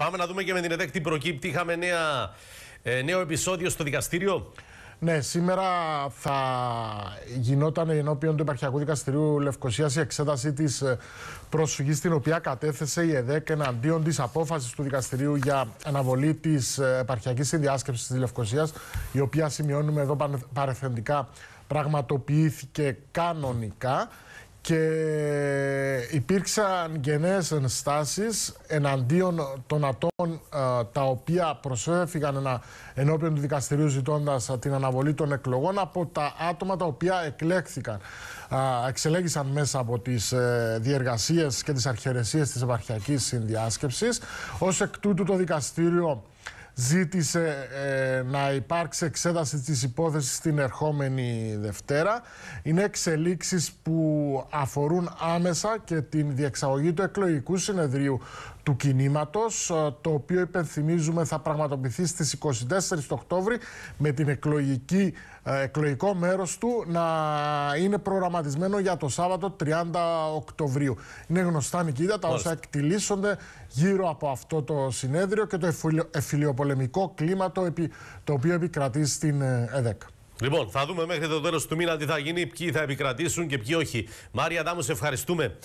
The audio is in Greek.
Πάμε να δούμε και με την ΕΔΕΚ τι προκύπτει. Είχαμε ε, νέο επεισόδιο στο δικαστήριο. Ναι, σήμερα θα γινόταν ενώπιον του Υπαρχιακού Δικαστηρίου Λευκοσίας η εξέταση της ε, προσφυγής, την οποία κατέθεσε η ΕΔΕΚ εναντίον της απόφασης του δικαστηρίου για αναβολή της ε, επαρχιακής συνδιάσκεψης της Λευκοσίας, η οποία σημειώνουμε εδώ παρεθεντικά πραγματοποιήθηκε κανονικά. Και υπήρξαν γενναίες ενστάσεις εναντίον των ατόμων ε, τα οποία προσέφηγαν ενώπιον του δικαστηρίου ζητώντας ε, την αναβολή των εκλογών από τα άτομα τα οποία εκλέχθηκαν, εξελέγησαν μέσα από τις ε, διεργασίες και τις αρχαιρεσίες της επαρχιακής συνδιάσκεψης. Ως εκ τούτου το δικαστήριο ζήτησε ε, να υπάρξει εξέταση της υπόθεσης την ερχόμενη Δευτέρα. Είναι εξελίξεις που αφορούν άμεσα και την διεξαγωγή του εκλογικού συνεδρίου του κινήματος, ε, το οποίο υπενθυμίζουμε θα πραγματοποιηθεί στις 24 Οκτώβρη με την εκλογική ε, εκλογικό μέρος του να είναι προγραμματισμένο για το Σάββατο 30 Οκτωβρίου. Είναι γνωστά Νικίδα τα όσα εκτιλήσονται γύρω από αυτό το συνέδριο και το εφιλιοπολεμικό κλίμα το, οποίο επικρατεί στην ε, ΕΔΕΚ. Λοιπόν, θα δούμε μέχρι το τέλος του μήνα τι θα γίνει, ποιοι θα επικρατήσουν και ποιοι όχι. Μάρια δάμου σε ευχαριστούμε.